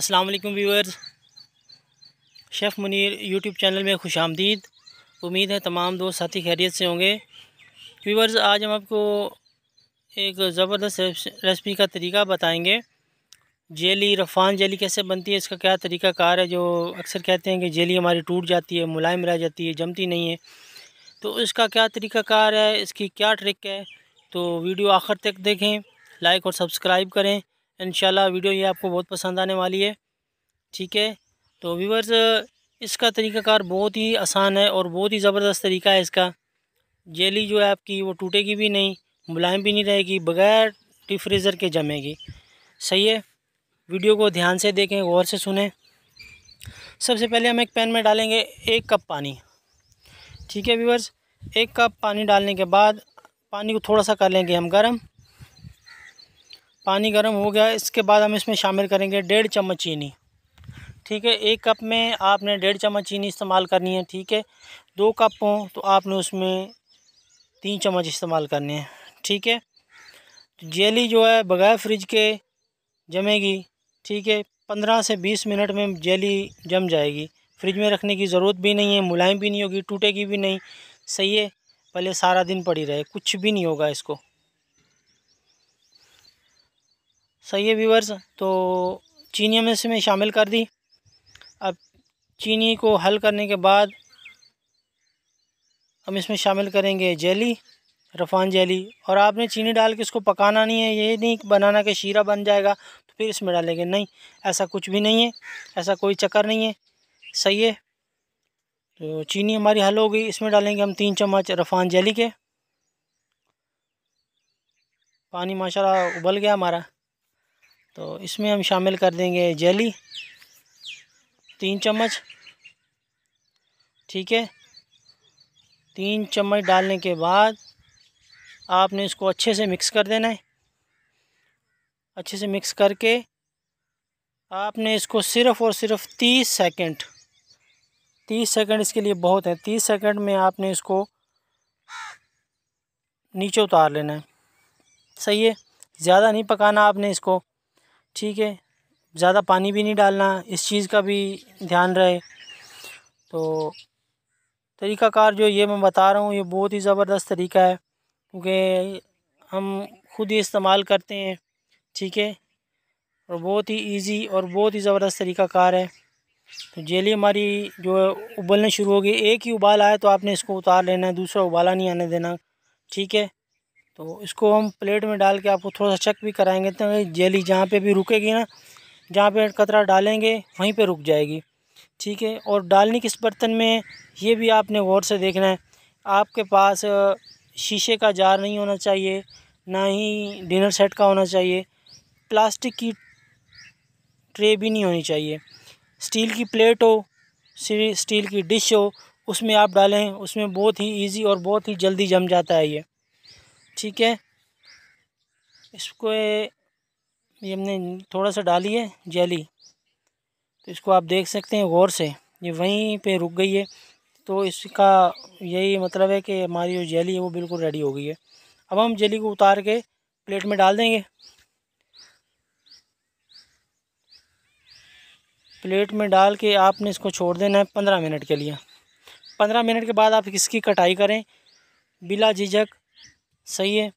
अस्सलाम वालेकुम viewers chef Munir YouTube channel में खुश आमदीद उम्मीद है तमाम दोस्त साथी खैरियत से होंगे व्यूअर्स आज हम आपको एक ज़बरदस्त रेसिपी का तरीका बताएंगे जेली रफ़ान जेली कैसे बनती है इसका क्या तरीका कार है जो अक्सर कहते हैं कि जेली हमारी टूट जाती है मुलायम रह जाती है जमती नहीं है तो इसका क्या तरीका कार है इसकी क्या ट्रिक है तो वीडियो आखिर तक देखें लाइक और सब्सक्राइब करें इन वीडियो ये आपको बहुत पसंद आने वाली है ठीक है तो व्यूवर्स इसका तरीकाकार बहुत ही आसान है और बहुत ही ज़बरदस्त तरीका है इसका जेली जो है आपकी वो टूटेगी भी नहीं मुलायम भी नहीं रहेगी बगैर डिफ्रीज़र के जमेगी सही है वीडियो को ध्यान से देखें गौर से सुने सबसे पहले हम एक पैन में डालेंगे एक कप पानी ठीक है व्यूवर्स एक कप पानी डालने के बाद पानी को थोड़ा सा कर लेंगे हम गर्म पानी गर्म हो गया इसके बाद हम इसमें शामिल करेंगे डेढ़ चम्मच चीनी ठीक है एक कप में आपने डेढ़ चम्मच चीनी इस्तेमाल करनी है ठीक है दो कप हों तो आपने उसमें तीन चम्मच इस्तेमाल करनी है ठीक है तो जेली जो है बगैर फ्रिज के जमेगी ठीक है पंद्रह से बीस मिनट में जेली जम जाएगी फ्रिज में रखने की ज़रूरत भी नहीं है मुलायम भी नहीं होगी टूटेगी भी नहीं सही है पहले सारा दिन पड़ी रहे कुछ भी नहीं होगा इसको सही है व्यूवर्स तो चीनी हमने इसमें शामिल कर दी अब चीनी को हल करने के बाद हम इसमें शामिल करेंगे जेली रफान जेली और आपने चीनी डाल के इसको पकाना नहीं है ये नहीं बनाना कि शीरा बन जाएगा तो फिर इसमें डालेंगे नहीं ऐसा कुछ भी नहीं है ऐसा कोई चक्कर नहीं है सही है तो चीनी हमारी हल हो गई इसमें डालेंगे हम तीन चम्मच रफान जेली के पानी माशाल्लाह उबल गया हमारा तो इसमें हम शामिल कर देंगे जेली तीन चम्मच ठीक है तीन चम्मच डालने के बाद आपने इसको अच्छे से मिक्स कर देना है अच्छे से मिक्स करके आपने इसको सिर्फ़ और सिर्फ तीस सेकंड तीस सेकंड इसके लिए बहुत है तीस सेकंड में आपने इसको नीचे उतार लेना है सही है ज़्यादा नहीं पकाना आपने इसको ठीक है ज़्यादा पानी भी नहीं डालना इस चीज़ का भी ध्यान रहे तो तरीक़ाकार जो ये मैं बता रहा हूँ ये बहुत ही ज़बरदस्त तरीका है क्योंकि हम खुद ही इस्तेमाल करते हैं ठीक है और बहुत ही इजी और बहुत ही ज़बरदस्त तरीक़ाकार है तो जेली हमारी जो है उबलने शुरू होगी एक ही उबाल आए तो आपने इसको उतार लेना है दूसरा उबाला नहीं आने देना ठीक है तो इसको हम प्लेट में डाल के आपको थोड़ा सा चेक भी कराएंगे तो जेली जहाँ पे भी रुकेगी ना जहाँ पे कतरा डालेंगे वहीं पे रुक जाएगी ठीक है और डालने किस बर्तन में ये भी आपने गौर से देखना है आपके पास शीशे का जार नहीं होना चाहिए ना ही डिनर सेट का होना चाहिए प्लास्टिक की ट्रे भी नहीं होनी चाहिए स्टील की प्लेट हो स्टील की डिश हो उसमें आप डालें उसमें बहुत ही इजी और बहुत ही जल्दी जम जाता है ये ठीक है इसको ये हमने थोड़ा सा डाली है जेली तो इसको आप देख सकते हैं गौर से ये वहीं पे रुक गई है तो इसका यही मतलब है कि हमारी जो जेली है वो बिल्कुल रेडी हो गई है अब हम जेली को उतार के प्लेट में डाल देंगे प्लेट में डाल के आपने इसको छोड़ देना है पंद्रह मिनट के लिए पंद्रह मिनट के बाद आप इसकी कटाई करें बिला झिझक सही है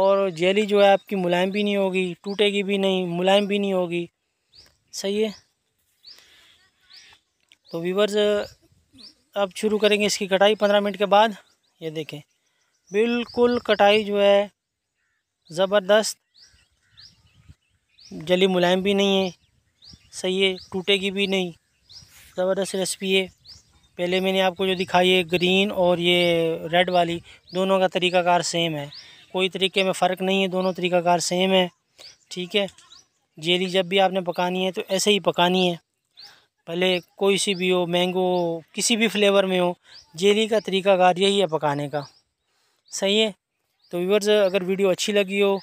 और जेली जो है आपकी मुलायम भी नहीं होगी टूटेगी भी नहीं मुलायम भी नहीं होगी सही है तो वीवर्स अब शुरू करेंगे इसकी कटाई पंद्रह मिनट के बाद ये देखें बिल्कुल कटाई जो है ज़बरदस्त जली मुलायम भी नहीं है सही है टूटेगी भी नहीं ज़बरदस्त रेसिपी है पहले मैंने आपको जो दिखाई है ग्रीन और ये रेड वाली दोनों का तरीकाकार सेम है कोई तरीके में फ़र्क नहीं है दोनों तरीकाकार सेम है ठीक है जेली जब भी आपने पकानी है तो ऐसे ही पकानी है भले कोई सी भी हो मैंगो किसी भी फ्लेवर में हो जेली का तरीकाकार यही है पकाने का सही है तो व्यूअर्स अगर वीडियो अच्छी लगी हो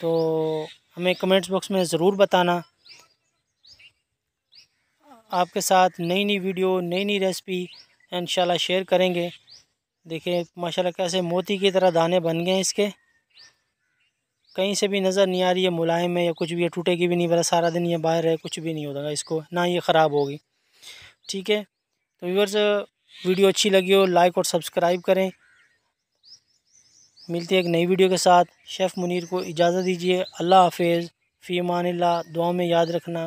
तो हमें कमेंट्स बॉक्स में ज़रूर बताना आपके साथ नई नई वीडियो नई नई रेसिपी इन शेयर करेंगे देखिए माशाल्लाह कैसे मोती की तरह दाने बन गए इसके कहीं से भी नज़र नहीं आ रही है मुलायम है या कुछ भी है टूटेगी भी नहीं बता सारा दिन ये बाहर है कुछ भी नहीं होता इसको ना ये ख़राब होगी ठीक है तो व्यूवर्स वीडियो अच्छी लगी हो लाइक और सब्सक्राइब करें मिलती है एक नई वीडियो के साथ शेफ़ मुनीर को इजाज़त दीजिए अल्लाह हाफिज़ फ़ीमान ला दुआ में याद रखना